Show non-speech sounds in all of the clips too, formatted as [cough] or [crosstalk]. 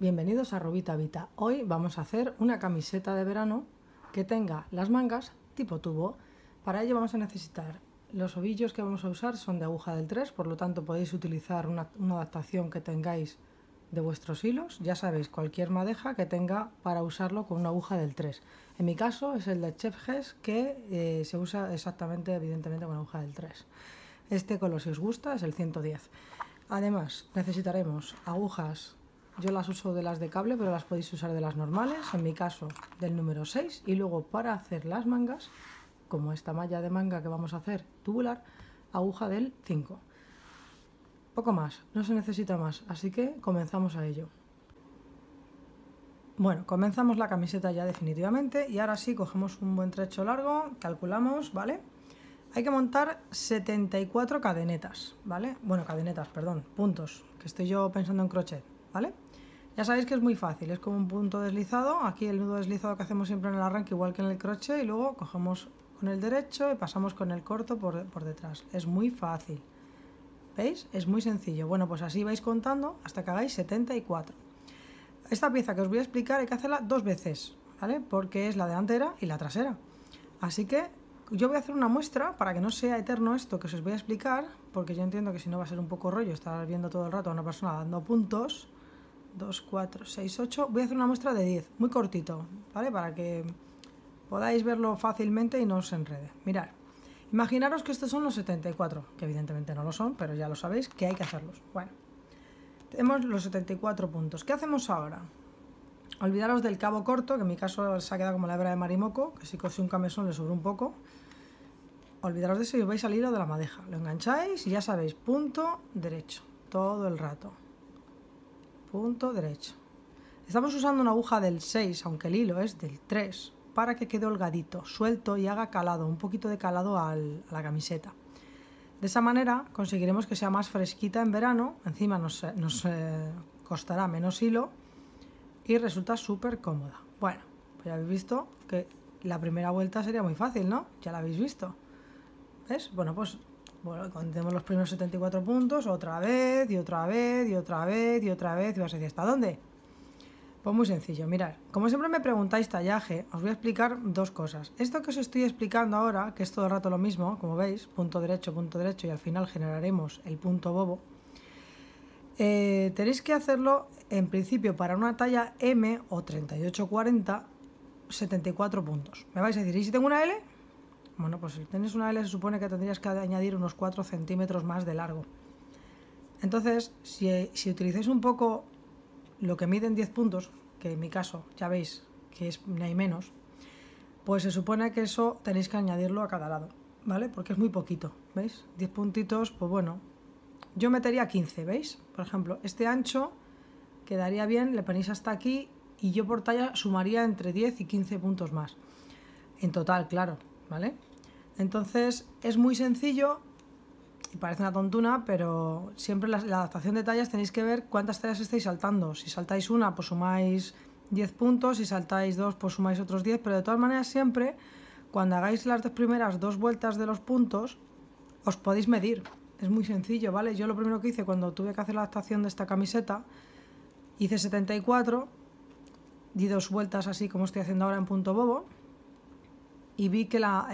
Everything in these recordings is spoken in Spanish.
Bienvenidos a Robita Vita. Hoy vamos a hacer una camiseta de verano que tenga las mangas tipo tubo. Para ello vamos a necesitar los ovillos que vamos a usar son de aguja del 3, por lo tanto podéis utilizar una, adaptación que tengáis de vuestros hilos. Ya sabéis, cualquier madeja que tenga para usarlo con una aguja del 3. En mi caso es el de Chef que eh, se usa exactamente, evidentemente, con aguja del 3. Este color, si os gusta, es el 110. Además, necesitaremos agujas yo las uso de las de cable, pero las podéis usar de las normales, en mi caso del número 6. Y luego para hacer las mangas, como esta malla de manga que vamos a hacer tubular, aguja del 5. Poco más, no se necesita más, así que comenzamos a ello. Bueno, comenzamos la camiseta ya definitivamente y ahora sí cogemos un buen trecho largo, calculamos, ¿vale? Hay que montar 74 cadenetas, ¿vale? Bueno, cadenetas, perdón, puntos, que estoy yo pensando en crochet, ¿vale? Ya sabéis que es muy fácil, es como un punto deslizado, aquí el nudo deslizado que hacemos siempre en el arranque igual que en el crochet y luego cogemos con el derecho y pasamos con el corto por, por detrás. Es muy fácil. ¿Veis? Es muy sencillo. Bueno, pues así vais contando hasta que hagáis 74. Esta pieza que os voy a explicar hay que hacerla dos veces, ¿vale? Porque es la delantera y la trasera. Así que yo voy a hacer una muestra para que no sea eterno esto que os voy a explicar, porque yo entiendo que si no va a ser un poco rollo estar viendo todo el rato a una persona dando puntos 2, 4, 6, 8. Voy a hacer una muestra de 10, muy cortito, ¿vale? Para que podáis verlo fácilmente y no os enrede. Mirad, imaginaros que estos son los 74, que evidentemente no lo son, pero ya lo sabéis que hay que hacerlos. Bueno, tenemos los 74 puntos. ¿Qué hacemos ahora? Olvidaros del cabo corto, que en mi caso se ha quedado como la hebra de marimoco, que si cosí un camisón le sobró un poco. Olvidaros de eso y os vais al hilo de la madeja. Lo engancháis y ya sabéis, punto derecho, todo el rato punto derecho. Estamos usando una aguja del 6, aunque el hilo es del 3, para que quede holgadito, suelto y haga calado, un poquito de calado a la camiseta. De esa manera conseguiremos que sea más fresquita en verano, encima nos, eh, eh, costará menos hilo y resulta súper cómoda. Bueno, pues ya habéis visto que la primera vuelta sería muy fácil, ¿no? Ya la habéis visto. ¿Ves? Bueno, pues bueno, tenemos los primeros 74 puntos otra vez y otra vez y otra vez y otra vez y vas a decir, ¿hasta dónde? Pues muy sencillo, mirad, como siempre me preguntáis tallaje, os voy a explicar dos cosas. Esto que os estoy explicando ahora, que es todo el rato lo mismo, como veis, punto derecho, punto derecho y al final generaremos el punto bobo, eh, tenéis que hacerlo en principio para una talla M o 38-40, 74 puntos. ¿Me vais a decir, ¿y si tengo una L? Bueno, pues si tienes una L se supone que tendrías que añadir unos 4 centímetros más de largo. Entonces, si, si utilizáis un poco lo que miden 10 puntos, que en mi caso ya veis que es ni hay menos, pues se supone que eso tenéis que añadirlo a cada lado, ¿vale? Porque es muy poquito, ¿veis? 10 puntitos, pues bueno, yo metería 15, ¿veis? Por ejemplo, este ancho quedaría bien, le ponéis hasta aquí y yo por talla sumaría entre 10 y 15 puntos más. En total, claro, ¿vale? Entonces es muy sencillo, y parece una tontuna, pero siempre la, la adaptación de tallas tenéis que ver cuántas tallas estáis saltando. Si saltáis una, pues sumáis 10 puntos, si saltáis dos, pues sumáis otros 10, pero de todas maneras siempre, cuando hagáis las primeras dos vueltas de los puntos, os podéis medir. Es muy sencillo, ¿vale? Yo lo primero que hice cuando tuve que hacer la adaptación de esta camiseta, hice 74, di dos vueltas así como estoy haciendo ahora en punto bobo, y vi que la,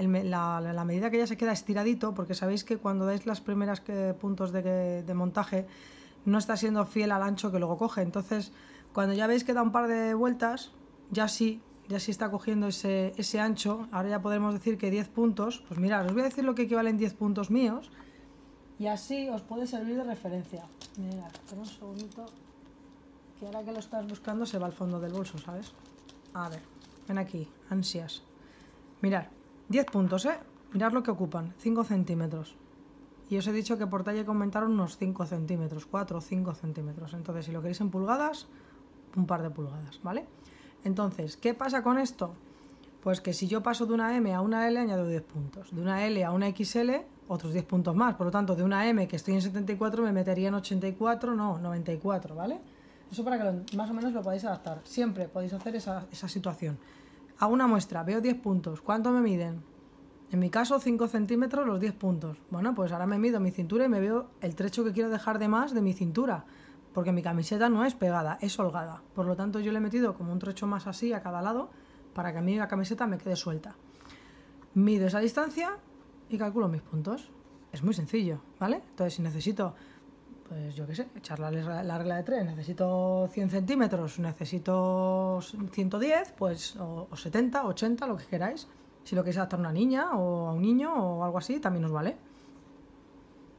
medida que ya se queda estiradito, porque sabéis que cuando dais las primeras eh, puntos de, montaje no está siendo fiel al ancho que luego coge. Entonces, cuando ya veis que da un par de vueltas, ya sí, ya sí está cogiendo ese, ancho. Ahora ya podemos decir que 10 puntos, pues mirad, os voy a decir lo que equivalen 10 puntos míos y así os puede servir de referencia. mira espera un segundito, que ahora que lo estás buscando se va al fondo del bolso, ¿sabes? A ver, ven aquí, ansias. Mirar, 10 puntos, ¿eh? Mirad lo que ocupan, 5 centímetros. Y os he dicho que por talla comentaron unos 5 centímetros, 4 o 5 centímetros. Entonces, si lo queréis en pulgadas, un par de pulgadas, ¿vale? Entonces, ¿qué pasa con esto? Pues que si yo paso de una M a una L, añado 10 puntos. De una L a una XL, otros 10 puntos más. Por lo tanto, de una M que estoy en 74, me metería en 84, no, 94, ¿vale? Eso para que más o menos lo podáis adaptar. Siempre podéis hacer esa, esa situación. Hago una muestra, veo 10 puntos. ¿Cuánto me miden? En mi caso, 5 centímetros los 10 puntos. Bueno, pues ahora me mido mi cintura y me veo el trecho que quiero dejar de más de mi cintura, porque mi camiseta no es pegada, es holgada. Por lo tanto, yo le he metido como un trecho más así a cada lado para que a mí la camiseta me quede suelta. Mido esa distancia y calculo mis puntos. Es muy sencillo, ¿vale? Entonces, si necesito pues yo qué sé, echar la regla de tres necesito 100 centímetros, necesito 110, pues o, 70, 80, lo que queráis. Si lo queréis adaptar a una niña o a un niño o algo así, también os vale.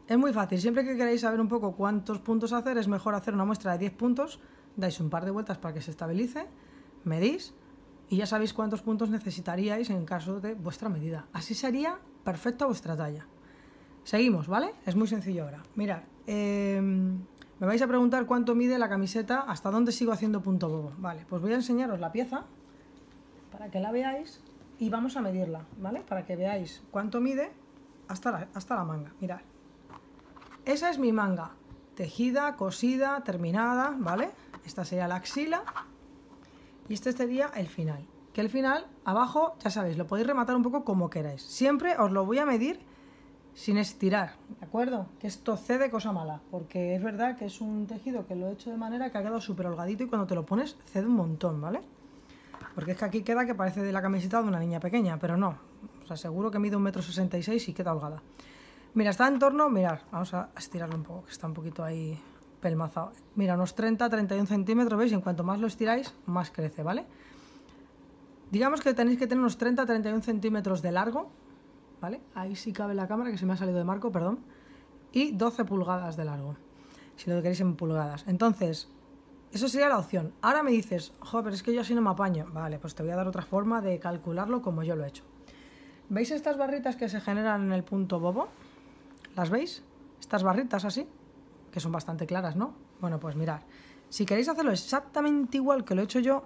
Es muy fácil, siempre que queráis saber un poco cuántos puntos hacer, es mejor hacer una muestra de 10 puntos, dais un par de vueltas para que se estabilice, medís y ya sabéis cuántos puntos necesitaríais en caso de vuestra medida. Así sería perfecta vuestra talla. Seguimos, ¿vale? Es muy sencillo ahora. Mirad, Em, me vais a preguntar cuánto mide la camiseta, hasta dónde sigo haciendo punto bobo. Vale, pues voy a enseñaros la pieza para que la veáis y vamos a medirla, ¿vale? Para que veáis cuánto mide hasta hasta la manga. Mirad. Esa es mi manga, tejida, cosida, terminada, ¿vale? Esta sería la axila y este sería el final. Que el final, abajo, ya sabéis, lo podéis rematar un poco como queráis. Siempre os lo voy a medir sin estirar, ¿de acuerdo? Que esto cede cosa mala, porque es verdad que es un tejido que lo he hecho de manera que ha quedado súper holgadito y cuando te lo pones cede un montón, ¿vale? Porque es que aquí queda que parece de la camiseta de una niña pequeña, pero no. Os aseguro que mide un metro sesenta y queda holgada. Mira, está en torno, mirad, vamos a estirarlo un poco, que está un poquito ahí pelmazado. Mira, unos 30-31 centímetros, ¿veis? En cuanto más lo estiráis, más crece, ¿vale? Digamos que tenéis que tener unos 30-31 centímetros de largo ¿vale? Ahí sí cabe la cámara, que se me ha salido de marco, perdón. Y 12 pulgadas de largo, si lo queréis en pulgadas. Entonces, eso sería la opción. Ahora me dices, joder, pero es que yo así no me apaño. Vale, pues te voy a dar otra forma de calcularlo como yo lo he hecho. ¿Veis estas barritas que se generan en el punto bobo? ¿Las veis? Estas barritas así, que son bastante claras, ¿no? Bueno, pues mirar. Si queréis hacerlo exactamente igual que lo he hecho yo,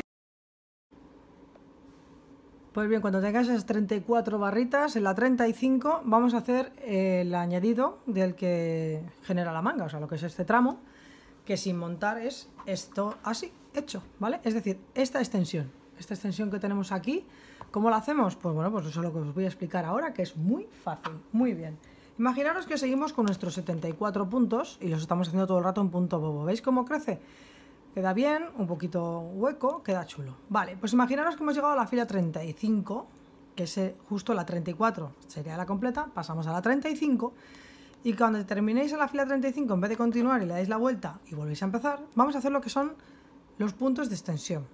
Pues bien, cuando tengáis esas 34 barritas, en la 35 vamos a hacer eh, el añadido del que genera la manga, o sea, lo que es este tramo, que sin montar es esto así, hecho, ¿vale? Es decir, esta extensión, esta extensión que tenemos aquí, ¿cómo la hacemos? Pues bueno, pues eso es lo que os voy a explicar ahora, que es muy fácil, muy bien. Imaginaros que seguimos con nuestros 74 puntos y los estamos haciendo todo el rato en punto bobo. ¿Veis cómo crece? Queda bien, un poquito hueco, queda chulo. Vale, pues imaginaros que hemos llegado a la fila 35, que es eh, justo la 34, sería la completa, pasamos a la 35, y cuando terminéis en la fila 35, en vez de continuar y le dais la vuelta y volvéis a empezar, vamos a hacer lo que son los puntos de extensión.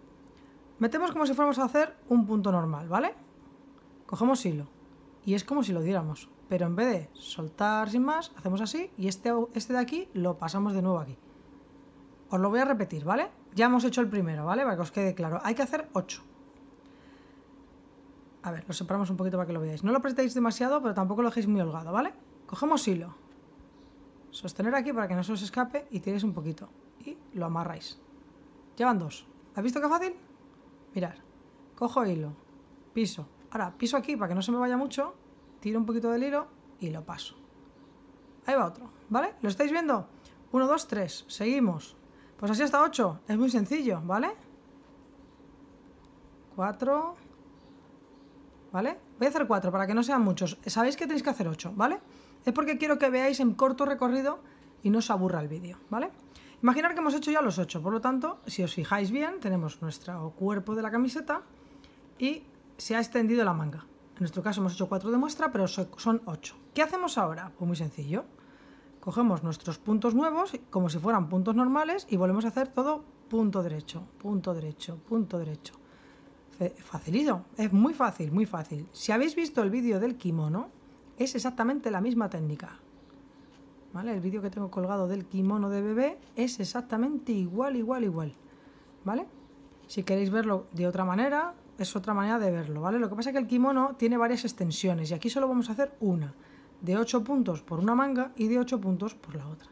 Metemos como si fuéramos a hacer un punto normal, ¿vale? Cogemos hilo, y es como si lo diéramos, pero en vez de soltar sin más, hacemos así, y este, este de aquí lo pasamos de nuevo aquí. Os lo voy a repetir, ¿vale? Ya hemos hecho el primero, ¿vale? Para que os quede claro. Hay que hacer 8. A ver, lo separamos un poquito para que lo veáis. No lo apretéis demasiado, pero tampoco lo dejéis muy holgado, ¿vale? Cogemos hilo. Sostener aquí para que no se os escape y tiréis un poquito. Y lo amarráis. Llevan dos. ¿Has visto qué fácil? Mirad. Cojo hilo. Piso. Ahora, piso aquí para que no se me vaya mucho. Tiro un poquito del hilo y lo paso. Ahí va otro, ¿vale? ¿Lo estáis viendo? 1, 2, 3. Seguimos. Pues así hasta 8. Es muy sencillo, ¿vale? 4. ¿Vale? Voy a hacer 4 para que no sean muchos. Sabéis que tenéis que hacer 8, ¿vale? Es porque quiero que veáis en corto recorrido y no os aburra el vídeo, ¿vale? Imaginar que hemos hecho ya los 8, por lo tanto, si os fijáis bien, tenemos nuestro cuerpo de la camiseta y se ha extendido la manga. En nuestro caso hemos hecho 4 de muestra, pero son 8. ¿Qué hacemos ahora? Pues muy sencillo. Cogemos nuestros puntos nuevos como si fueran puntos normales y volvemos a hacer todo punto derecho, punto derecho, punto derecho. Facilito, es muy fácil, muy fácil. Si habéis visto el vídeo del kimono, es exactamente la misma técnica. ¿Vale? El vídeo que tengo colgado del kimono de bebé es exactamente igual, igual, igual. ¿Vale? Si queréis verlo de otra manera, es otra manera de verlo, ¿vale? Lo que pasa es que el kimono tiene varias extensiones y aquí solo vamos a hacer una de 8 puntos por una manga y de 8 puntos por la otra.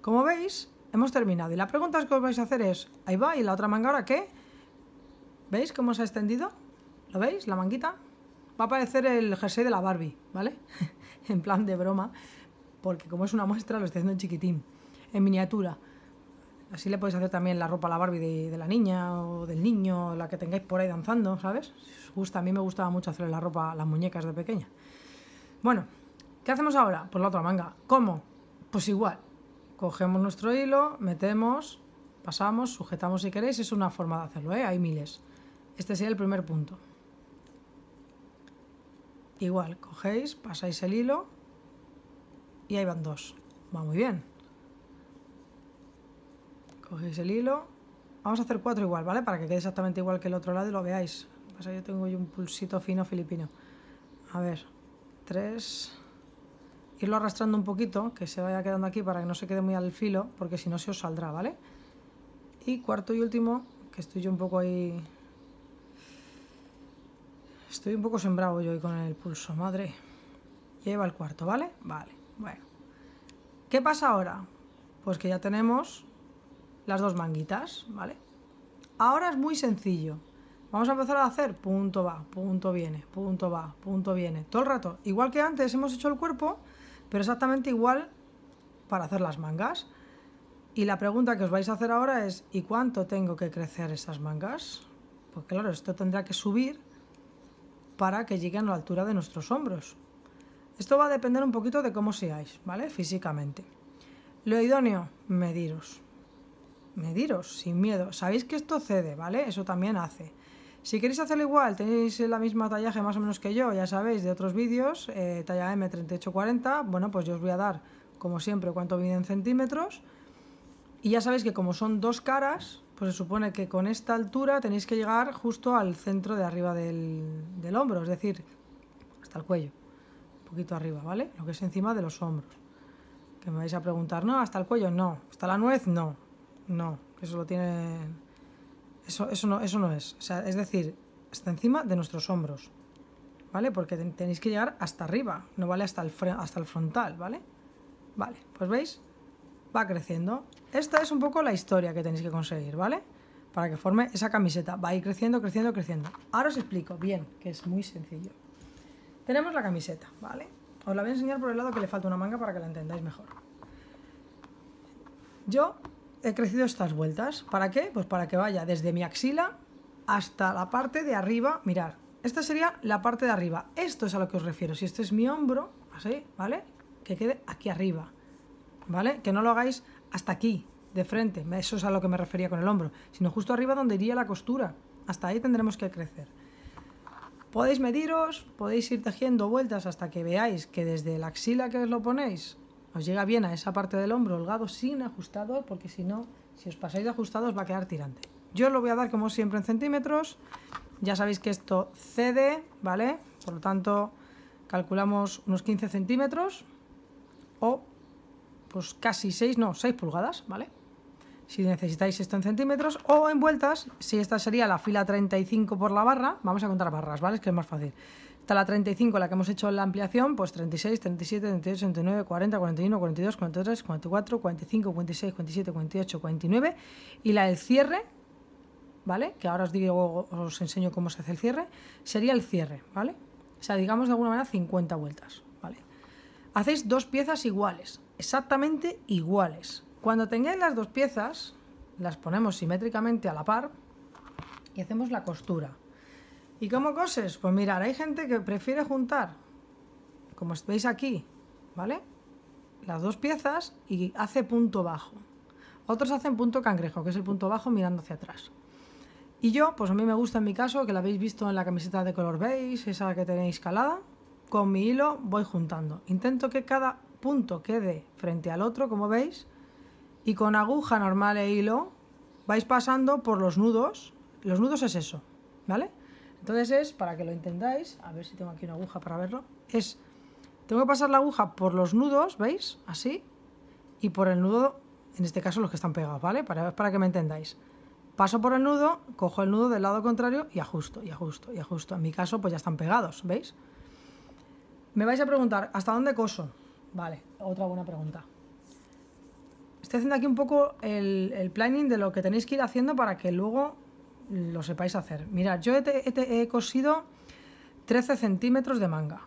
Como veis, hemos terminado. Y la pregunta que os vais a hacer es, ahí va, ¿y la otra manga ahora qué? ¿Veis cómo se ha extendido? ¿Lo veis? La manguita. Va a aparecer el jersey de la Barbie, ¿vale? [laughs] en plan de broma, porque como es una muestra lo estoy haciendo en chiquitín, en miniatura. Así le podéis hacer también la ropa a la Barbie de, la niña o del niño, la que tengáis por ahí danzando, ¿sabes? Si gusta, a mí me gustaba mucho hacerle la ropa a las muñecas de pequeña. Bueno, ¿Qué hacemos ahora? Pues la otra manga. ¿Cómo? Pues igual. Cogemos nuestro hilo, metemos, pasamos, sujetamos si queréis. Es una forma de hacerlo, ¿eh? Hay miles. Este sería el primer punto. Igual, cogéis, pasáis el hilo y ahí van dos. Va muy bien. Cogéis el hilo. Vamos a hacer cuatro igual, ¿vale? Para que quede exactamente igual que el otro lado y lo veáis. yo tengo un pulsito fino filipino. A ver, tres irlo arrastrando un poquito, que se vaya quedando aquí para que no se quede muy al filo, porque si no se os saldrá, ¿vale? Y cuarto y último, que estoy yo un poco ahí... Estoy un poco sembrado yo hoy con el pulso, madre. Lleva el cuarto, ¿vale? Vale, bueno. ¿Qué pasa ahora? Pues que ya tenemos las dos manguitas, ¿vale? Ahora es muy sencillo. Vamos a empezar a hacer punto va, punto viene, punto va, punto viene. Todo el rato. Igual que antes hemos hecho el cuerpo, pero exactamente igual para hacer las mangas. Y la pregunta que os vais a hacer ahora es, ¿y cuánto tengo que crecer esas mangas? Porque claro, esto tendrá que subir para que lleguen a la altura de nuestros hombros. Esto va a depender un poquito de cómo seáis, ¿vale? Físicamente. Lo idóneo, mediros. Mediros, sin miedo. Sabéis que esto cede, ¿vale? Eso también hace. Si queréis hacerlo igual, tenéis la misma tallaje más o menos que yo, ya sabéis, de otros vídeos, eh, talla M3840, bueno, pues yo os voy a dar, como siempre, cuánto mide en centímetros. Y ya sabéis que como son dos caras, pues se supone que con esta altura tenéis que llegar justo al centro de arriba del, del hombro, es decir, hasta el cuello, un poquito arriba, ¿vale? Lo que es encima de los hombros. Que me vais a preguntar, no, hasta el cuello, no, hasta la nuez, no, no, eso lo tiene eso, eso, no, eso no es. O sea, es decir, está encima de nuestros hombros. ¿Vale? Porque tenéis que llegar hasta arriba, no vale hasta el, hasta el frontal, ¿vale? Vale, pues veis, va creciendo. Esta es un poco la historia que tenéis que conseguir, ¿vale? Para que forme esa camiseta. Va a ir creciendo, creciendo, creciendo. Ahora os explico bien, que es muy sencillo. Tenemos la camiseta, ¿vale? Os la voy a enseñar por el lado que le falta una manga para que la entendáis mejor. Yo he crecido estas vueltas. ¿Para qué? Pues para que vaya desde mi axila hasta la parte de arriba. Mirar, esta sería la parte de arriba. Esto es a lo que os refiero. Si este es mi hombro, así, ¿vale? Que quede aquí arriba, ¿vale? Que no lo hagáis hasta aquí, de frente. Eso es a lo que me refería con el hombro. Sino justo arriba donde iría la costura. Hasta ahí tendremos que crecer. Podéis mediros, podéis ir tejiendo vueltas hasta que veáis que desde la axila que os lo ponéis os llega bien a esa parte del hombro holgado sin ajustador, porque si no, si os pasáis de os va a quedar tirante. Yo lo voy a dar como siempre en centímetros. Ya sabéis que esto cede, ¿vale? Por lo tanto, calculamos unos 15 centímetros o pues casi 6, no, 6 pulgadas, ¿vale? Si necesitáis esto en centímetros o en vueltas, si esta sería la fila 35 por la barra, vamos a contar barras, ¿vale? Es que es más fácil. Está la 35, la que hemos hecho en la ampliación, pues 36, 37, 38, 39, 40, 41, 42, 43, 44, 45, 46, 47, 48, 49 y la del cierre, ¿vale? Que ahora os digo, os enseño cómo se hace el cierre, sería el cierre, ¿vale? O sea, digamos de alguna manera 50 vueltas, ¿vale? Hacéis dos piezas iguales, exactamente iguales. Cuando tengáis las dos piezas, las ponemos simétricamente a la par y hacemos la costura. ¿Y cómo coses? Pues mirar, hay gente que prefiere juntar, como veis aquí, ¿vale? Las dos piezas y hace punto bajo. Otros hacen punto cangrejo, que es el punto bajo mirando hacia atrás. Y yo, pues a mí me gusta en mi caso, que la habéis visto en la camiseta de color beige, esa que tenéis calada, con mi hilo voy juntando. Intento que cada punto quede frente al otro, como veis, y con aguja normal e hilo vais pasando por los nudos. Los nudos es eso, ¿vale? Entonces es, para que lo entendáis, a ver si tengo aquí una aguja para verlo, es, tengo que pasar la aguja por los nudos, ¿veis? Así, y por el nudo, en este caso los que están pegados, ¿vale? Para, para que me entendáis. Paso por el nudo, cojo el nudo del lado contrario y ajusto, y ajusto, y ajusto. En mi caso, pues ya están pegados, ¿veis? Me vais a preguntar, ¿hasta dónde coso? Vale, otra buena pregunta. Estoy haciendo aquí un poco el planning de lo que tenéis que ir haciendo para que luego lo sepáis hacer. Mirad, yo he, cosido 13 centímetros de manga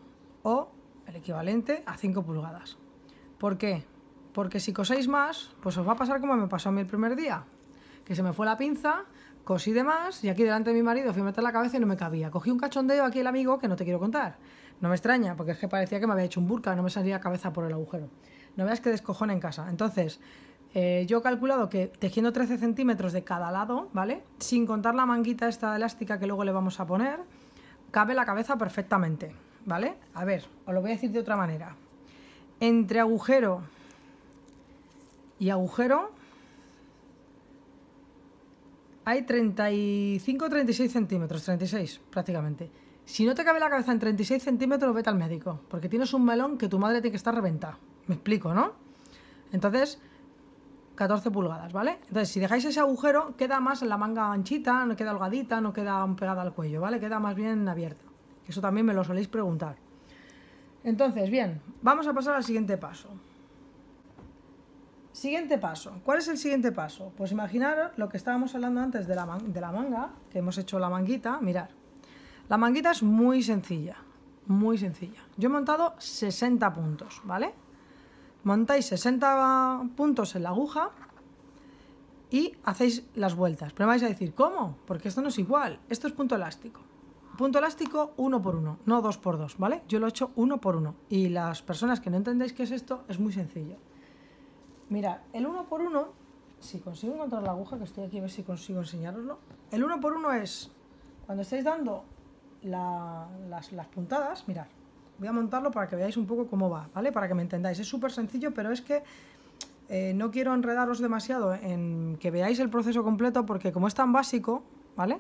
o el equivalente a 5 pulgadas. ¿Por qué? Porque si coséis más, pues os va a pasar como me pasó a mí el primer día, que se me fue la pinza, cosí de más y aquí delante de mi marido fui a meter la cabeza y no me cabía. Cogí un cachondeo aquí el amigo que no te quiero contar. No me extraña, porque es que parecía que me había hecho un burka, no me salía cabeza por el agujero. No veas que descojón en casa. Entonces, eh, yo he calculado que tejiendo 13 centímetros de cada lado, ¿vale? Sin contar la manguita esta elástica que luego le vamos a poner, cabe la cabeza perfectamente, ¿vale? A ver, os lo voy a decir de otra manera. Entre agujero y agujero hay 35 36 centímetros, 36 prácticamente. Si no te cabe la cabeza en 36 centímetros, vete al médico, porque tienes un melón que tu madre tiene que estar reventa. Me explico, ¿no? Entonces, 14 pulgadas, ¿vale? Entonces, si dejáis ese agujero, queda más la manga anchita, no queda holgadita, no queda pegada al cuello, ¿vale? Queda más bien abierta. Eso también me lo soléis preguntar. Entonces, bien, vamos a pasar al siguiente paso. Siguiente paso. ¿Cuál es el siguiente paso? Pues imaginaros lo que estábamos hablando antes de la, de la manga, que hemos hecho la manguita. Mirar, la manguita es muy sencilla, muy sencilla. Yo he montado 60 puntos, ¿vale? montáis 60 puntos en la aguja y hacéis las vueltas. Pero vais a decir, ¿cómo? Porque esto no es igual, esto es punto elástico. Punto elástico uno por uno, no dos por dos, ¿vale? Yo lo he hecho uno por uno. Y las personas que no entendéis qué es esto, es muy sencillo. Mira, el uno por uno, si consigo encontrar la aguja, que estoy aquí a ver si consigo enseñaroslo. El uno por uno es cuando estáis dando las, las puntadas, mirad, voy a montarlo para que veáis un poco cómo va, ¿vale? Para que me entendáis. Es súper sencillo, pero es que eh, no quiero enredaros demasiado en que veáis el proceso completo porque como es tan básico, ¿vale?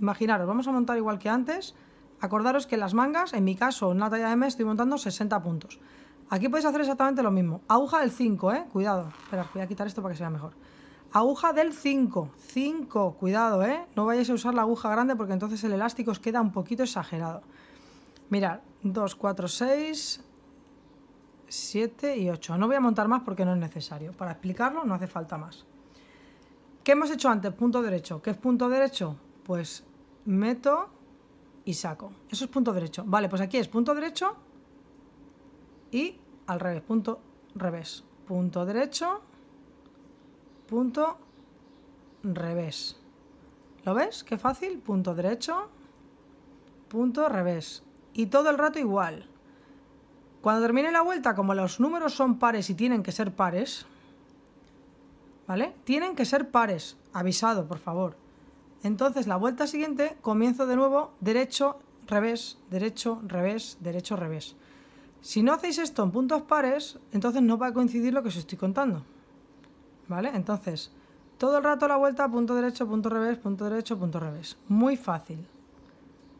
Imaginaros, vamos a montar igual que antes. Acordaros que las mangas, en mi caso, en una talla M estoy montando 60 puntos. Aquí podéis hacer exactamente lo mismo. Aguja del 5, ¿eh? Cuidado. Espera, voy a quitar esto para que se mejor. Aguja del 5. 5. Cuidado, ¿eh? No vayáis a usar la aguja grande porque entonces el elástico os queda un poquito exagerado. Mirad, 2, 4, 6, 7 y 8. No voy a montar más porque no es necesario. Para explicarlo no hace falta más. ¿Qué hemos hecho antes? Punto derecho. ¿Qué es punto derecho? Pues meto y saco. Eso es punto derecho. Vale, pues aquí es punto derecho y al revés, punto revés. Punto derecho, punto revés. ¿Lo ves? Qué fácil. Punto derecho, punto revés y todo el rato igual. Cuando termine la vuelta, como los números son pares y tienen que ser pares, ¿vale? Tienen que ser pares, avisado, por favor. Entonces, la vuelta siguiente comienzo de nuevo derecho, revés, derecho, revés, derecho, revés. Si no hacéis esto en puntos pares, entonces no va a coincidir lo que os estoy contando. ¿Vale? Entonces, todo el rato la vuelta, punto derecho, punto revés, punto derecho, punto revés. Muy fácil.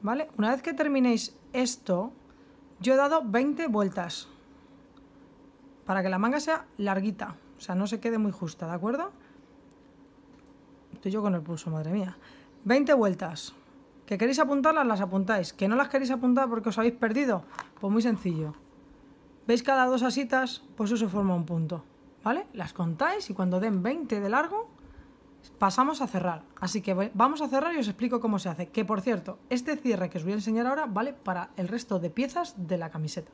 ¿Vale? Una vez que terminéis esto, yo he dado 20 vueltas para que la manga sea larguita, o sea, no se quede muy justa, ¿de acuerdo? Estoy yo con el pulso, madre mía. 20 vueltas. ¿Que queréis apuntarlas? Las apuntáis. ¿Que no las queréis apuntar porque os habéis perdido? Pues muy sencillo. ¿Veis cada dos asitas? Pues eso forma un punto, ¿vale? Las contáis y cuando den 20 de largo, pasamos a cerrar. Así que vamos a cerrar y os explico cómo se hace. Que por cierto, este cierre que os voy a enseñar ahora vale para el resto de piezas de la camiseta.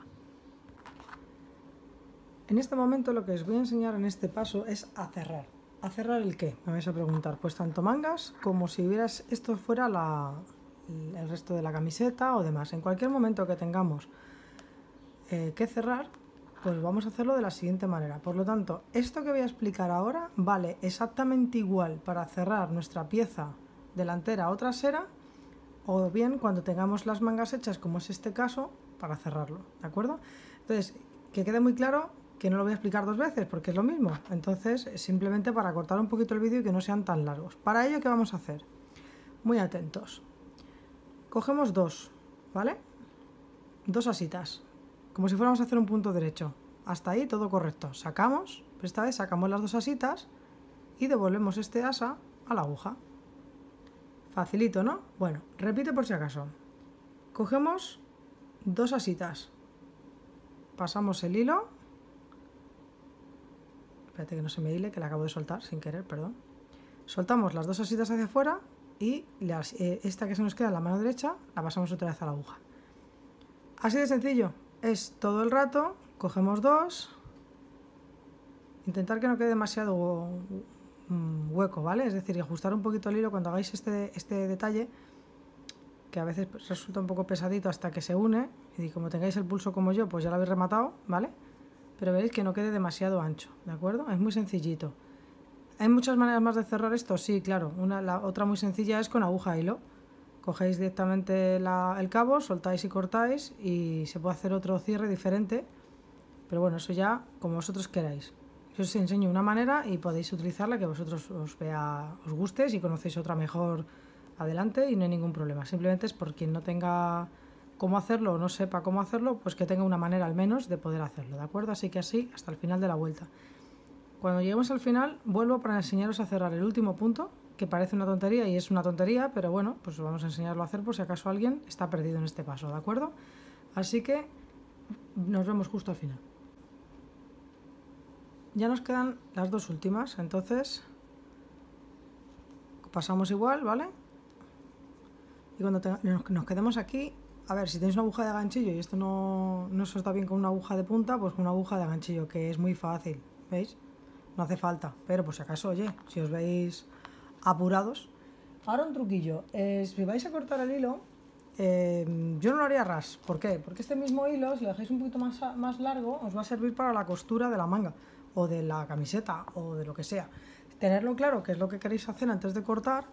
En este momento lo que os voy a enseñar en este paso es a cerrar. ¿A cerrar el qué? Me vais a preguntar. Pues tanto mangas como si hubieras esto fuera el resto de la camiseta o demás. En cualquier momento que tengamos eh, que cerrar, pues vamos a hacerlo de la siguiente manera. Por lo tanto, esto que voy a explicar ahora vale exactamente igual para cerrar nuestra pieza delantera o trasera, o bien cuando tengamos las mangas hechas, como es este caso, para cerrarlo, ¿de acuerdo? Entonces, que quede muy claro que no lo voy a explicar dos veces, porque es lo mismo. Entonces, simplemente para cortar un poquito el vídeo y que no sean tan largos. Para ello, ¿qué vamos a hacer? Muy atentos. Cogemos dos, ¿vale? Dos asitas como si fuéramos a hacer un punto derecho. Hasta ahí todo correcto. Sacamos, pero esta vez sacamos las dos asitas y devolvemos este asa a la aguja. Facilito, ¿no? Bueno, repite por si acaso. Cogemos dos asitas. Pasamos el hilo. Espérate que no se me hile, que la acabo de soltar sin querer, perdón. Soltamos las dos asitas hacia afuera y eh, esta que se nos queda en la mano derecha la pasamos otra vez a la aguja. Así de sencillo, es todo el rato, cogemos dos, intentar que no quede demasiado mm, hueco, ¿vale? Es decir, ajustar un poquito el hilo cuando hagáis este, este detalle, que a veces resulta un poco pesadito hasta que se une, y como tengáis el pulso como yo, pues ya lo habéis rematado, ¿vale? Pero veréis que no quede demasiado ancho, ¿de acuerdo? Es muy sencillito. Hay muchas maneras más de cerrar esto, sí, claro. Una, la otra muy sencilla es con aguja hilo. Cogéis directamente el cabo, soltáis y cortáis y se puede hacer otro cierre diferente. Pero bueno, eso ya como vosotros queráis. Yo os enseño una manera y podéis utilizarla que vosotros os vea, os guste. Si conocéis otra mejor adelante y no hay ningún problema. Simplemente es por quien no tenga cómo hacerlo o no sepa cómo hacerlo, pues que tenga una manera al menos de poder hacerlo, ¿de acuerdo? Así que así hasta el final de la vuelta. Cuando lleguemos al final, vuelvo para enseñaros a cerrar el último punto, que parece una tontería y es una tontería, pero bueno, pues vamos a enseñarlo a hacer por si acaso alguien está perdido en este paso, ¿de acuerdo? Así que nos vemos justo al final. Ya nos quedan las dos últimas, entonces pasamos igual, ¿vale? Y cuando nos quedemos aquí, a ver, si tenéis una aguja de ganchillo y esto no, no os da bien con una aguja de punta, pues con una aguja de ganchillo, que es muy fácil, ¿veis? No hace falta, pero por si acaso, oye, si os veis apurados. Ahora un truquillo, eh, si vais a cortar el hilo, eh, yo no lo haría ras, ¿por qué? Porque este mismo hilo, si lo dejáis un poquito más, más largo, os va a servir para la costura de la manga, o de la camiseta, o de lo que sea. Tenerlo claro qué es lo que queréis hacer antes de cortar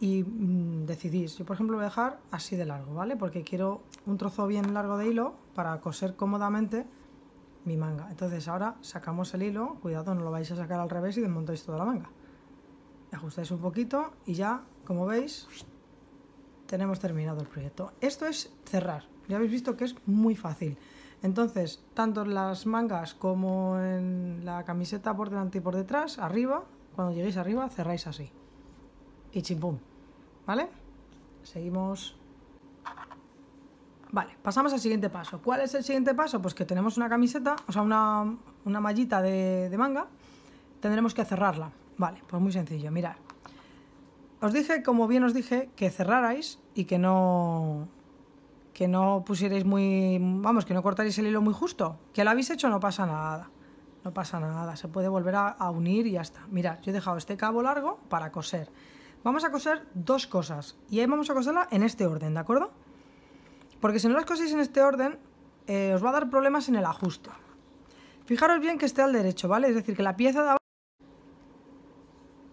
y mm, decidís. Yo, por ejemplo, voy a dejar así de largo, ¿vale? Porque quiero un trozo bien largo de hilo para coser cómodamente mi manga. Entonces ahora sacamos el hilo, cuidado, no lo vais a sacar al revés y desmontáis toda la manga ajustáis un poquito y ya, como veis, tenemos terminado el proyecto. Esto es cerrar, ya habéis visto que es muy fácil. Entonces, tanto en las mangas como en la camiseta por delante y por detrás, arriba, cuando lleguéis arriba, cerráis así. Y chimpum, ¿vale? Seguimos... Vale, pasamos al siguiente paso. ¿Cuál es el siguiente paso? Pues que tenemos una camiseta, o sea, una, mallita de manga, tendremos que cerrarla. Vale, pues muy sencillo, mirad. Os dije, como bien os dije, que cerrarais y que no que no pusierais muy, vamos, que no cortaréis el hilo muy justo. Que lo habéis hecho no pasa nada. No pasa nada, se puede volver a, unir y ya está. Mirad, yo he dejado este cabo largo para coser. Vamos a coser dos cosas y ahí vamos a coserla en este orden, ¿de acuerdo? Porque si no las coséis en este orden, eh, os va a dar problemas en el ajuste. Fijaros bien que esté al derecho, ¿vale? Es decir, que la pieza de abajo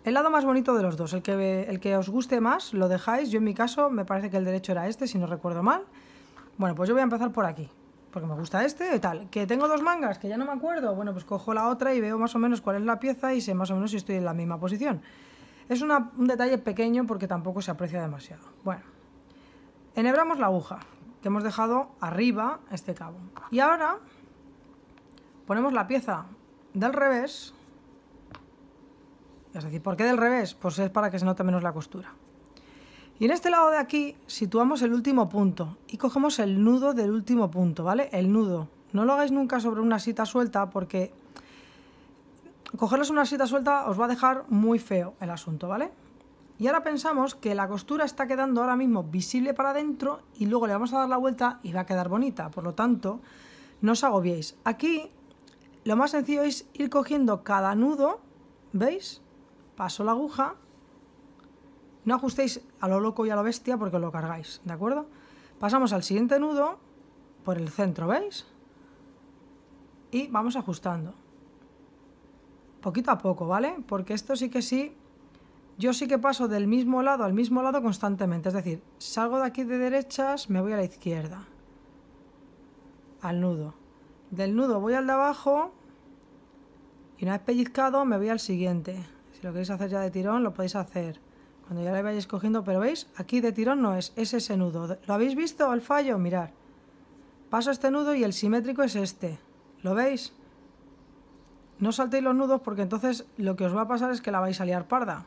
el lado más bonito de los dos, el que, el que os guste más, lo dejáis. Yo en mi caso me parece que el derecho era este, si no recuerdo mal. Bueno, pues yo voy a empezar por aquí, porque me gusta este y tal. Que tengo dos mangas, que ya no me acuerdo. Bueno, pues cojo la otra y veo más o menos cuál es la pieza y sé más o menos si estoy en la misma posición. Es un detalle pequeño porque tampoco se aprecia demasiado. Bueno, enhebramos la aguja, que hemos dejado arriba este cabo. Y ahora ponemos la pieza del revés es decir, ¿por qué del revés? Pues es para que se note menos la costura. Y en este lado de aquí situamos el último punto y cogemos el nudo del último punto, ¿vale? El nudo. No lo hagáis nunca sobre una cita suelta porque cogeros una cita suelta os va a dejar muy feo el asunto, ¿vale? Y ahora pensamos que la costura está quedando ahora mismo visible para adentro y luego le vamos a dar la vuelta y va a quedar bonita. Por lo tanto, no os agobiéis. Aquí lo más sencillo es ir cogiendo cada nudo, ¿veis? paso la aguja, no ajustéis a lo loco y a lo bestia porque lo cargáis, ¿de acuerdo? Pasamos al siguiente nudo por el centro, ¿veis? Y vamos ajustando. Poquito a poco, ¿vale? Porque esto sí que sí, yo sí que paso del mismo lado al mismo lado constantemente. Es decir, salgo de aquí de derechas, me voy a la izquierda. Al nudo. Del nudo voy al de abajo. Y una vez pellizcado me voy al siguiente. Si lo queréis hacer ya de tirón, lo podéis hacer cuando ya la vayáis cogiendo. Pero veis, aquí de tirón no es, es ese nudo. ¿Lo habéis visto al fallo? Mirad. Paso este nudo y el simétrico es este. ¿Lo veis? No saltéis los nudos porque entonces lo que os va a pasar es que la vais a liar parda.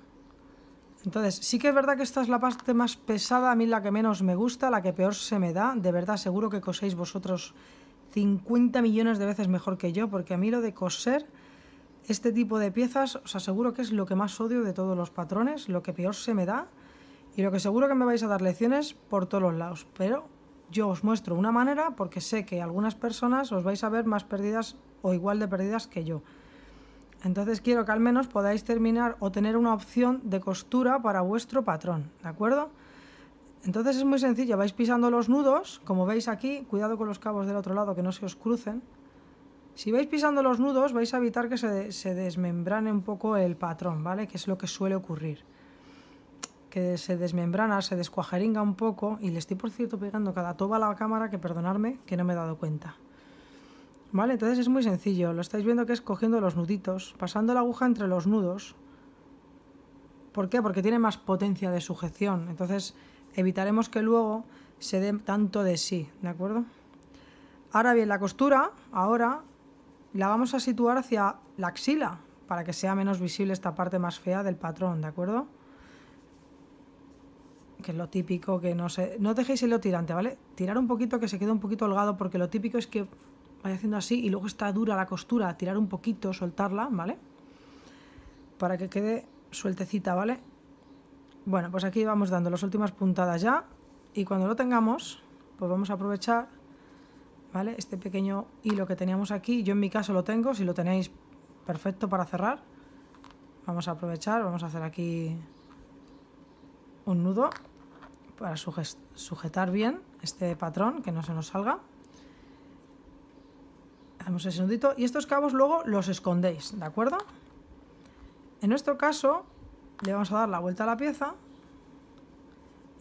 Entonces, sí que es verdad que esta es la parte más pesada, a mí la que menos me gusta, la que peor se me da. De verdad, seguro que coséis vosotros 50 millones de veces mejor que yo, porque a mí lo de coser este tipo de piezas os aseguro que es lo que más odio de todos los patrones, lo que peor se me da y lo que seguro que me vais a dar lecciones por todos los lados. Pero yo os muestro una manera porque sé que algunas personas os vais a ver más perdidas o igual de perdidas que yo. Entonces quiero que al menos podáis terminar o tener una opción de costura para vuestro patrón, ¿de acuerdo? Entonces es muy sencillo, vais pisando los nudos, como veis aquí, cuidado con los cabos del otro lado que no se os crucen, si vais pisando los nudos vais a evitar que se, desmembrane un poco el patrón, ¿vale? Que es lo que suele ocurrir. Que se desmembrana, se descuajeringa un poco y le estoy por cierto pegando cada toba a la cámara que perdonarme que no me he dado cuenta. ¿Vale? Entonces es muy sencillo, lo estáis viendo que es cogiendo los nuditos, pasando la aguja entre los nudos. ¿Por qué? Porque tiene más potencia de sujeción, entonces evitaremos que luego se dé tanto de sí, ¿de acuerdo? Ahora bien, la costura, ahora la vamos a situar hacia la axila para que sea menos visible esta parte más fea del patrón, ¿de acuerdo? Que es lo típico que no se... No dejéis el hilo tirante, ¿vale? Tirar un poquito que se quede un poquito holgado porque lo típico es que vaya haciendo así y luego está dura la costura, tirar un poquito, soltarla, ¿vale? Para que quede sueltecita, ¿vale? Bueno, pues aquí vamos dando las últimas puntadas ya y cuando lo tengamos, pues vamos a aprovechar este pequeño hilo que teníamos aquí, yo en mi caso lo tengo, si lo tenéis perfecto para cerrar. Vamos a aprovechar, vamos a hacer aquí un nudo para sujetar bien este patrón, que no se nos salga. Hacemos ese nudito y estos cabos luego los escondéis, ¿de acuerdo? En nuestro caso le vamos a dar la vuelta a la pieza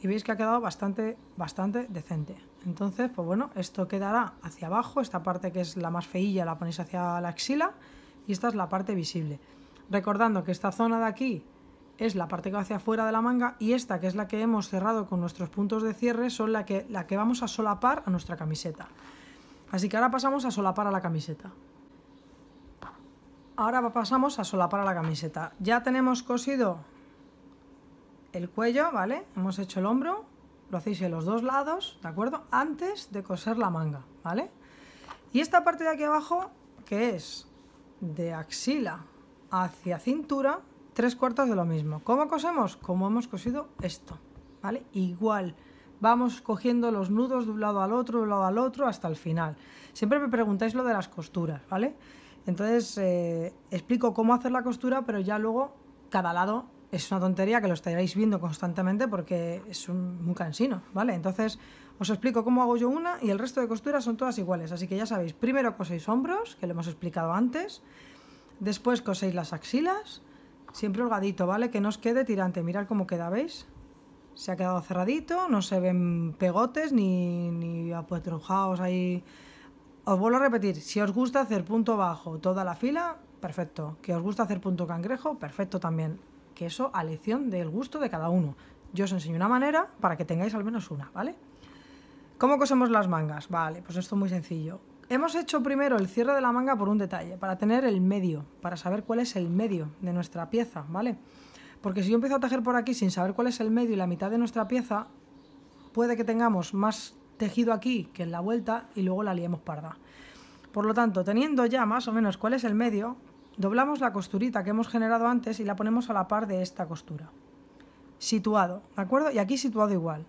y veis que ha quedado bastante, bastante decente. Entonces, pues bueno, esto quedará hacia abajo, esta parte que es la más feilla la ponéis hacia la axila y esta es la parte visible. Recordando que esta zona de aquí es la parte que va hacia afuera de la manga y esta que es la que hemos cerrado con nuestros puntos de cierre son la que, la que vamos a solapar a nuestra camiseta. Así que ahora pasamos a solapar a la camiseta. Ahora pasamos a solapar a la camiseta. Ya tenemos cosido el cuello, ¿vale? Hemos hecho el hombro, lo hacéis en los dos lados, ¿de acuerdo? Antes de coser la manga, ¿vale? Y esta parte de aquí abajo, que es de axila hacia cintura, tres cuartos de lo mismo. ¿Cómo cosemos? Como hemos cosido esto, ¿vale? Igual, vamos cogiendo los nudos de un lado al otro, de un lado al otro, hasta el final. Siempre me preguntáis lo de las costuras, ¿vale? Entonces, eh, explico cómo hacer la costura, pero ya luego cada lado es una tontería que lo estaréis viendo constantemente porque es un, cansino, ¿vale? Entonces os explico cómo hago yo una y el resto de costuras son todas iguales, así que ya sabéis, primero coséis hombros, que lo hemos explicado antes, después coséis las axilas, siempre holgadito, ¿vale? Que no os quede tirante, mirad cómo queda, ¿veis? Se ha quedado cerradito, no se ven pegotes ni, ni ahí. Os vuelvo a repetir, si os gusta hacer punto bajo toda la fila, perfecto. Que os gusta hacer punto cangrejo, perfecto también eso a lección del gusto de cada uno. Yo os enseño una manera para que tengáis al menos una, ¿vale? ¿Cómo cosemos las mangas? Vale, pues esto es muy sencillo. Hemos hecho primero el cierre de la manga por un detalle, para tener el medio, para saber cuál es el medio de nuestra pieza, ¿vale? Porque si yo empiezo a tejer por aquí sin saber cuál es el medio y la mitad de nuestra pieza, puede que tengamos más tejido aquí que en la vuelta y luego la liemos parda. Por lo tanto, teniendo ya más o menos cuál es el medio, Doblamos la costurita que hemos generado antes y la ponemos a la par de esta costura. Situado, ¿de acuerdo? Y aquí situado igual.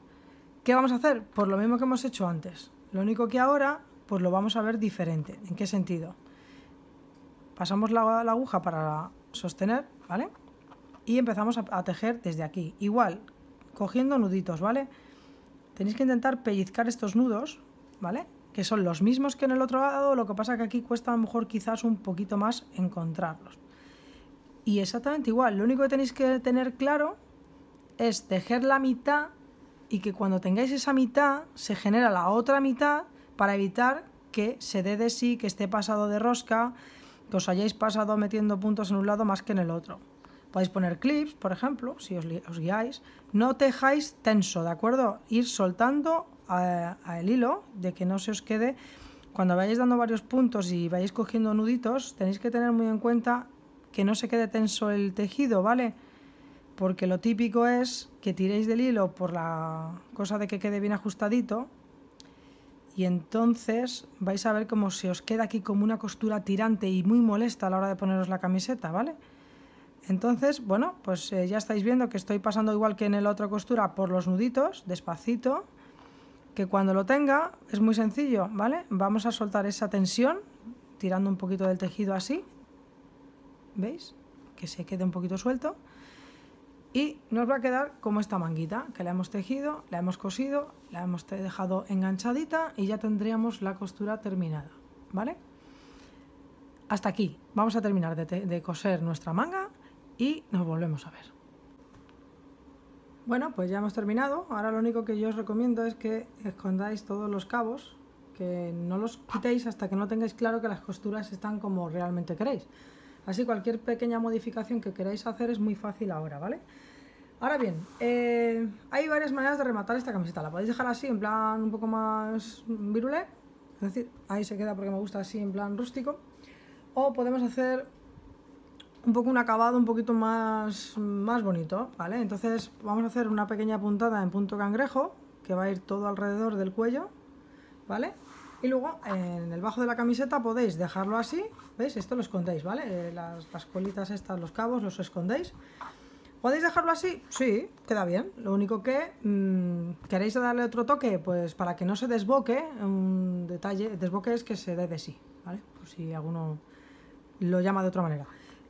¿Qué vamos a hacer? Por pues lo mismo que hemos hecho antes. Lo único que ahora, pues lo vamos a ver diferente. ¿En qué sentido? Pasamos la, aguja para sostener, ¿vale? Y empezamos a tejer desde aquí. Igual, cogiendo nuditos, ¿vale? Tenéis que intentar pellizcar estos nudos, ¿vale? que son los mismos que en el otro lado, lo que pasa que aquí cuesta a lo mejor quizás un poquito más encontrarlos. Y exactamente igual, lo único que tenéis que tener claro es tejer la mitad y que cuando tengáis esa mitad se genera la otra mitad para evitar que se dé de sí, que esté pasado de rosca, que os hayáis pasado metiendo puntos en un lado más que en el otro. Podéis poner clips, por ejemplo, si os, os guiáis. No tejáis tenso, ¿de acuerdo? Ir soltando el hilo, de que no se os quede, cuando vayáis dando varios puntos y vayáis cogiendo nuditos, tenéis que tener muy en cuenta que no se quede tenso el tejido, ¿vale? Porque lo típico es que tiréis del hilo por la cosa de que quede bien ajustadito y entonces vais a ver como se os queda aquí como una costura tirante y muy molesta a la hora de poneros la camiseta, ¿vale? Entonces, bueno, pues eh, ya estáis viendo que estoy pasando igual que en el otra costura por los nuditos, despacito, que cuando lo tenga es muy sencillo, ¿vale? Vamos a soltar esa tensión tirando un poquito del tejido así, ¿veis? Que se quede un poquito suelto y nos va a quedar como esta manguita que la hemos tejido, la hemos cosido, la hemos dejado enganchadita y ya tendríamos la costura terminada, ¿vale? Hasta aquí, vamos a terminar de, de coser nuestra manga y nos volvemos a ver. Bueno, pues ya hemos terminado. Ahora lo único que yo os recomiendo es que escondáis todos los cabos, que no los quitéis hasta que no tengáis claro que las costuras están como realmente queréis. Así cualquier pequeña modificación que queráis hacer es muy fácil ahora, ¿vale? Ahora bien, eh, hay varias maneras de rematar esta camiseta. La podéis dejar así, en plan un poco más virulé. Es decir, ahí se queda porque me gusta así, en plan rústico. O podemos hacer un poco un acabado un poquito más, más bonito, ¿vale? Entonces vamos a hacer una pequeña puntada en punto cangrejo, que va a ir todo alrededor del cuello, ¿vale? Y luego en el bajo de la camiseta podéis dejarlo así, ¿veis? Esto lo escondéis, ¿vale? Eh, las, colitas estas, los cabos, los escondéis. ¿Podéis dejarlo así? Sí, queda bien. Lo único que mm, queréis darle otro toque, pues para que no se desboque, un detalle, desboque es que se debe sí, ¿vale? Por si alguno lo llama de otra manera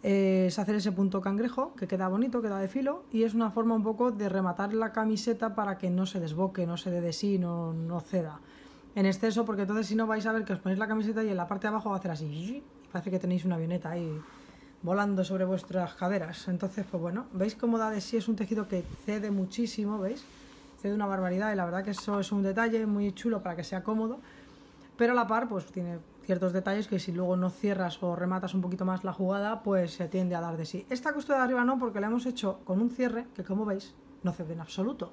es hacer ese punto cangrejo, que queda bonito, queda de filo, y es una forma un poco de rematar la camiseta para que no se desboque, no se dé de sí, no, ceda en exceso, porque entonces si no vais a ver que os ponéis la camiseta y en la parte de abajo va a hacer así, y parece que tenéis una avioneta ahí volando sobre vuestras caderas. Entonces, pues bueno, ¿veis cómo da de sí? Es un tejido que cede muchísimo, ¿veis? Cede una barbaridad y la verdad que eso es un detalle muy chulo para que sea cómodo, pero a la par, pues tiene ciertos detalles que si luego no cierras o rematas un poquito más la jugada, pues se tiende a dar de sí. Esta costura de arriba no, porque la hemos hecho con un cierre que como veis no cede en absoluto,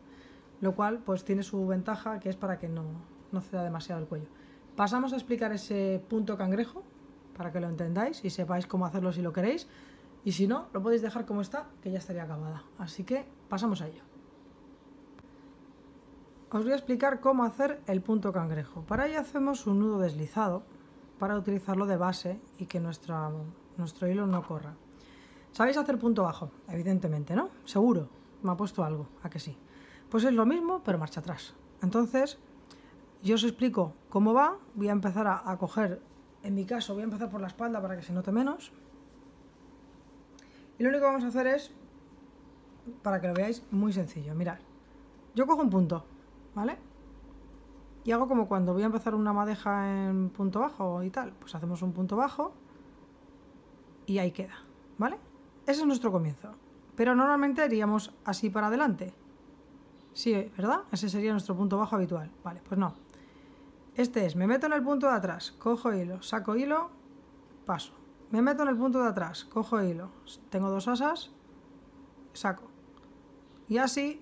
lo cual pues tiene su ventaja que es para que no, no ceda demasiado el cuello. Pasamos a explicar ese punto cangrejo para que lo entendáis y sepáis cómo hacerlo si lo queréis y si no, lo podéis dejar como está que ya estaría acabada. Así que pasamos a ello. Os voy a explicar cómo hacer el punto cangrejo. Para ello hacemos un nudo deslizado para utilizarlo de base y que nuestro hilo no corra. Sabéis hacer punto bajo, evidentemente, ¿no? Seguro, me ha puesto algo, a que sí. Pues es lo mismo, pero marcha atrás. Entonces, yo os explico cómo va, voy a empezar a, a coger, en mi caso voy a empezar por la espalda para que se note menos. Y lo único que vamos a hacer es, para que lo veáis, muy sencillo, mirad. Yo cojo un punto, ¿vale? Y hago como cuando voy a empezar una madeja en punto bajo y tal. Pues hacemos un punto bajo y ahí queda, ¿vale? Ese es nuestro comienzo. Pero normalmente haríamos así para adelante. Sí, ¿verdad? Ese sería nuestro punto bajo habitual. Vale, pues no. Este es, me meto en el punto de atrás, cojo hilo, saco hilo, paso. Me meto en el punto de atrás, cojo hilo, tengo dos asas, saco. Y así,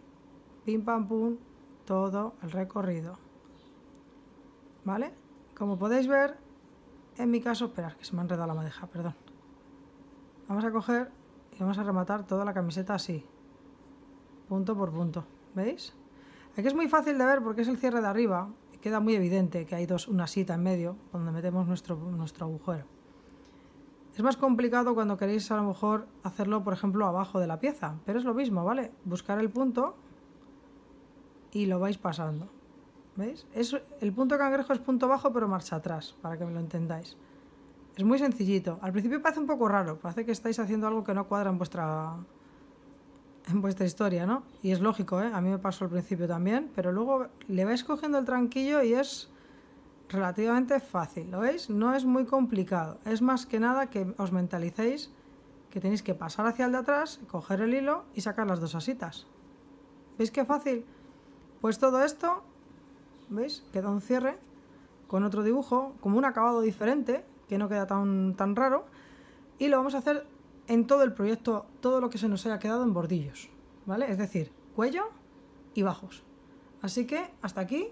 pim pam pum, todo el recorrido. ¿vale? Como podéis ver, en mi caso, esperad que se me ha enredado la madeja, perdón. Vamos a coger y vamos a rematar toda la camiseta así, punto por punto, ¿veis? Aquí es muy fácil de ver porque es el cierre de arriba, y queda muy evidente que hay dos, una sita en medio donde metemos nuestro, nuestro agujero. Es más complicado cuando queréis a lo mejor hacerlo, por ejemplo, abajo de la pieza, pero es lo mismo, ¿vale? Buscar el punto y lo vais pasando. ¿Veis? Es, el punto cangrejo es punto bajo pero marcha atrás, para que me lo entendáis. Es muy sencillito. Al principio parece un poco raro, parece que estáis haciendo algo que no cuadra en vuestra, en vuestra historia, ¿no? Y es lógico, ¿eh? A mí me pasó al principio también, pero luego le vais cogiendo el tranquillo y es relativamente fácil, ¿lo veis? No es muy complicado. Es más que nada que os mentalicéis que tenéis que pasar hacia el de atrás, coger el hilo y sacar las dos asitas. ¿Veis qué fácil? Pues todo esto ¿veis? Queda un cierre con otro dibujo, como un acabado diferente, que no queda tan, tan raro. Y lo vamos a hacer en todo el proyecto, todo lo que se nos haya quedado en bordillos, ¿vale? Es decir, cuello y bajos. Así que hasta aquí,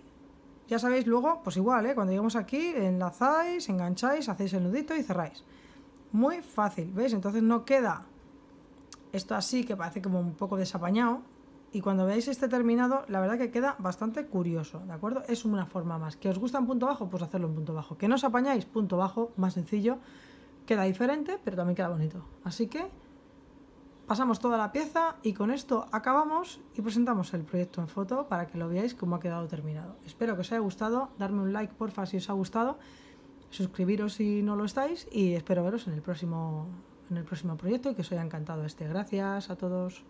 ya sabéis luego, pues igual, ¿eh? cuando lleguemos aquí, enlazáis, engancháis, hacéis el nudito y cerráis. Muy fácil, ¿veis? Entonces no queda esto así que parece como un poco desapañado, y cuando veáis este terminado, la verdad que queda bastante curioso, ¿de acuerdo? Es una forma más. ¿Que os gusta en punto bajo? Pues hacerlo en punto bajo. ¿Que no os apañáis? Punto bajo, más sencillo. Queda diferente, pero también queda bonito. Así que pasamos toda la pieza y con esto acabamos y presentamos el proyecto en foto para que lo veáis cómo ha quedado terminado. Espero que os haya gustado, darme un like porfa si os ha gustado, suscribiros si no lo estáis y espero veros en el próximo, en el próximo proyecto y que os haya encantado este. Gracias a todos.